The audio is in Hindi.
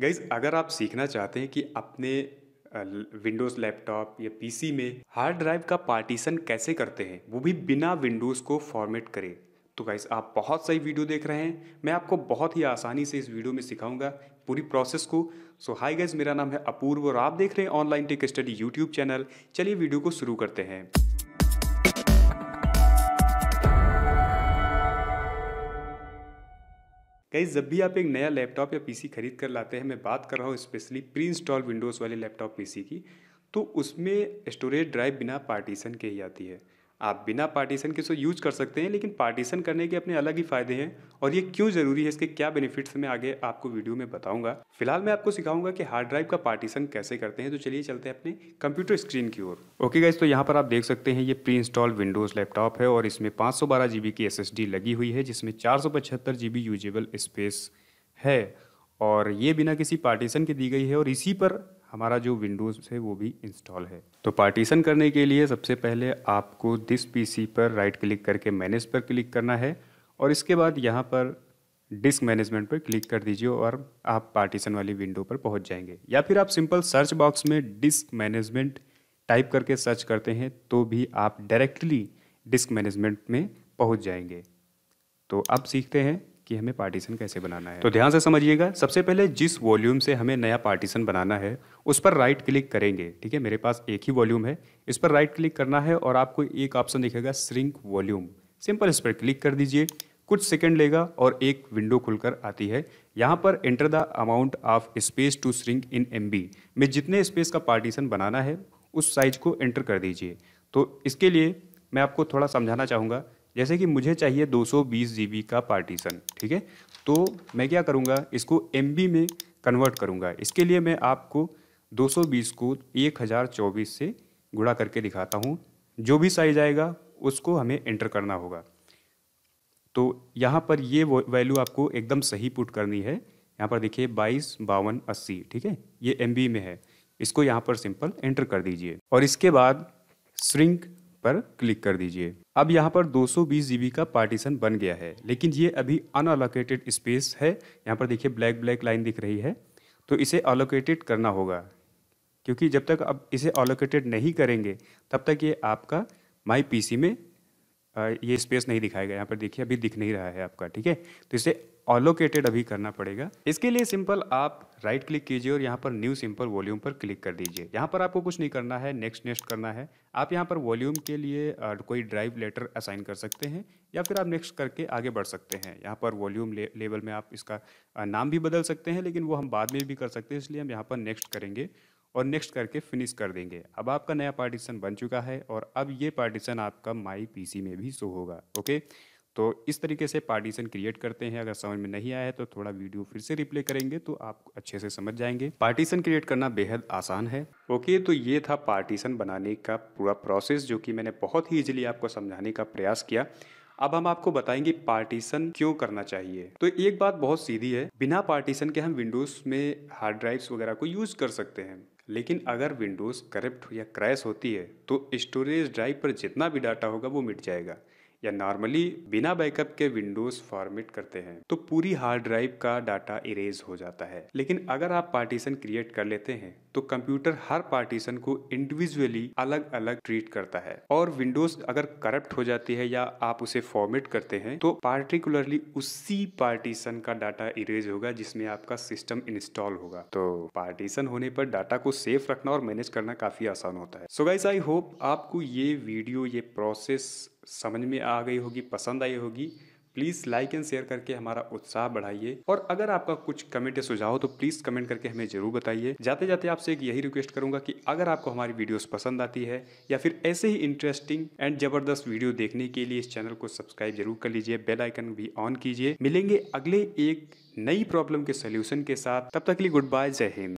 गाइज अगर आप सीखना चाहते हैं कि अपने विंडोज़ लैपटॉप या पीसी में हार्ड ड्राइव का पार्टीशन कैसे करते हैं वो भी बिना विंडोज़ को फॉर्मेट करें तो गाइज आप बहुत सही वीडियो देख रहे हैं मैं आपको बहुत ही आसानी से इस वीडियो में सिखाऊंगा पूरी प्रोसेस को सो हाय गाइज मेरा नाम है अपूर्व और आप देख रहे हैं online tech study YouTube channel चलिए वीडियो को शुरू करते हैं कई जब भी आप एक नया लैपटॉप या पीसी खरीद कर लाते हैं मैं बात कर रहा हूँ स्पेशली प्री इंस्टॉल विंडोज़ वाले लैपटॉप पीसी की तो उसमें स्टोरेज ड्राइव बिना पार्टीशन के ही आती है आप बिना पार्टीशन के इसको यूज कर सकते हैं लेकिन पार्टीशन करने के अपने अलग ही फायदे हैं और ये क्यों ज़रूरी है इसके क्या बेनिफिट्स मैं आगे आपको वीडियो में बताऊंगा फिलहाल मैं आपको सिखाऊंगा कि हार्ड ड्राइव का पार्टीशन कैसे करते हैं तो चलिए चलते हैं अपने कंप्यूटर स्क्रीन की ओर ओके गाइज तो यहाँ पर आप देख सकते हैं ये प्री इंस्टॉल विंडोज़ लैपटॉप है और इसमें पाँच सौ बारह की एस एस डी लगी हुई है जिसमें चार सौ पचहत्तर यूजेबल स्पेस है और ये बिना किसी पार्टीशन के दी गई है और इसी पर हमारा जो विंडोज़ है वो भी इंस्टॉल है तो पार्टीशन करने के लिए सबसे पहले आपको दिस पीसी पर राइट क्लिक करके मैनेज पर क्लिक करना है और इसके बाद यहाँ पर डिस्क मैनेजमेंट पर क्लिक कर दीजिए और आप पार्टीशन वाली विंडो पर पहुँच जाएंगे या फिर आप सिंपल सर्च बॉक्स में डिस्क मैनेजमेंट टाइप करके सर्च करते हैं तो भी आप डायरेक्टली डिस्क मैनेजमेंट में पहुँच जाएंगे तो अब सीखते हैं कि हमें पार्टीशन कैसे बनाना है तो ध्यान से समझिएगा सबसे पहले जिस वॉल्यूम से हमें नया पार्टीशन बनाना है उस पर राइट क्लिक करेंगे ठीक है मेरे पास एक ही वॉल्यूम है इस पर राइट क्लिक करना है और आपको एक ऑप्शन दिखेगा श्रिंक वॉल्यूम सिंपल इस पर क्लिक कर दीजिए कुछ सेकंड लेगा और एक विंडो खुलकर आती है यहाँ पर enter the amount of space to shrink in M में जितने स्पेस का पार्टीशन बनाना है उस साइज को एंटर कर दीजिए तो इसके लिए मैं आपको थोड़ा समझाना चाहूँगा जैसे कि मुझे चाहिए 220 जीबी का पार्टीशन ठीक है तो मैं क्या करूँगा इसको एम में कन्वर्ट करूँगा इसके लिए मैं आपको 220 को 1024 से गुणा करके दिखाता हूँ जो भी साइज आएगा उसको हमें एंटर करना होगा तो यहाँ पर ये वैल्यू आपको एकदम सही पुट करनी है यहाँ पर देखिए बाईस बावन अस्सी ठीक है ये एम में है इसको यहाँ पर सिंपल एंटर कर दीजिए और इसके बाद श्रिंक पर क्लिक कर दीजिए अब यहाँ पर 220 जीबी का पार्टीशन बन गया है लेकिन ये अभी अनअलोकेटेड स्पेस है यहाँ पर देखिए ब्लैक ब्लैक लाइन दिख रही है तो इसे अलोकेटेड करना होगा क्योंकि जब तक अब इसे अलोकेटेड नहीं करेंगे तब तक ये आपका माई पी में ये स्पेस नहीं दिखाएगा यहाँ पर देखिए अभी दिख नहीं रहा है आपका ठीक है तो इसे ऑलोकेटेड अभी करना पड़ेगा इसके लिए सिंपल आप राइट क्लिक कीजिए और यहाँ पर न्यू सिंपल वॉल्यूम पर क्लिक कर दीजिए यहाँ पर आपको कुछ नहीं करना है नेक्स्ट नेक्स्ट करना है आप यहाँ पर वॉल्यूम के लिए कोई ड्राइव लेटर असाइन कर सकते हैं या फिर आप नेक्स्ट करके आगे बढ़ सकते हैं यहाँ पर वॉल्यूम ले, लेवल में आप इसका नाम भी बदल सकते हैं लेकिन वो हम बाद में भी कर सकते हैं इसलिए हम यहाँ पर नेक्स्ट करेंगे और नेक्स्ट करके फिनिश कर देंगे अब आपका नया पार्टीशन बन चुका है और अब ये पार्टीशन आपका माई पीसी में भी शो होगा ओके तो इस तरीके से पार्टीशन क्रिएट करते हैं अगर समझ में नहीं आया तो थोड़ा वीडियो फिर से रिप्ले करेंगे तो आप अच्छे से समझ जाएंगे पार्टीशन क्रिएट करना बेहद आसान है ओके तो ये था पार्टीशन बनाने का पूरा प्रोसेस जो कि मैंने बहुत ही ईजिली आपको समझाने का प्रयास किया अब हम आपको बताएंगे पार्टीशन क्यों करना चाहिए तो एक बात बहुत सीधी है बिना पार्टीशन के हम विंडोज में हार्ड ड्राइव्स वगैरह को यूज कर सकते हैं लेकिन अगर विंडोज करप्ट या क्रैश होती है तो स्टोरेज ड्राइव पर जितना भी डाटा होगा वो मिट जाएगा या नॉर्मली बिना बैकअप के विंडोज फॉर्मेट करते हैं तो पूरी हार्ड ड्राइव का डाटा इरेज हो जाता है लेकिन अगर आप पार्टीशन क्रिएट कर लेते हैं तो कंप्यूटर हर पार्टीशन को इंडिविजुअली अलग अलग ट्रीट करता है और विंडोज अगर करप्ट हो जाती है या आप उसे फॉर्मेट करते हैं तो पार्टिकुलरली उसी पार्टीशन का डाटा इरेज होगा जिसमें आपका सिस्टम इंस्टॉल होगा तो पार्टीशन होने पर डाटा को सेफ रखना और मैनेज करना काफी आसान होता है सो गाइस आई होप आपको ये वीडियो ये प्रोसेस समझ में आ गई होगी पसंद आई होगी प्लीज़ लाइक एंड शेयर करके हमारा उत्साह बढ़ाइए और अगर आपका कुछ कमेंट या सुझाव तो प्लीज़ कमेंट करके हमें ज़रूर बताइए जाते जाते आपसे एक यही रिक्वेस्ट करूंगा कि अगर आपको हमारी वीडियोस पसंद आती है या फिर ऐसे ही इंटरेस्टिंग एंड ज़बरदस्त वीडियो देखने के लिए इस चैनल को सब्सक्राइब जरूर कर लीजिए बेलाइकन भी ऑन कीजिए मिलेंगे अगले एक नई प्रॉब्लम के सोल्यूशन के साथ तब तक के लिए गुड बाय जय हिंद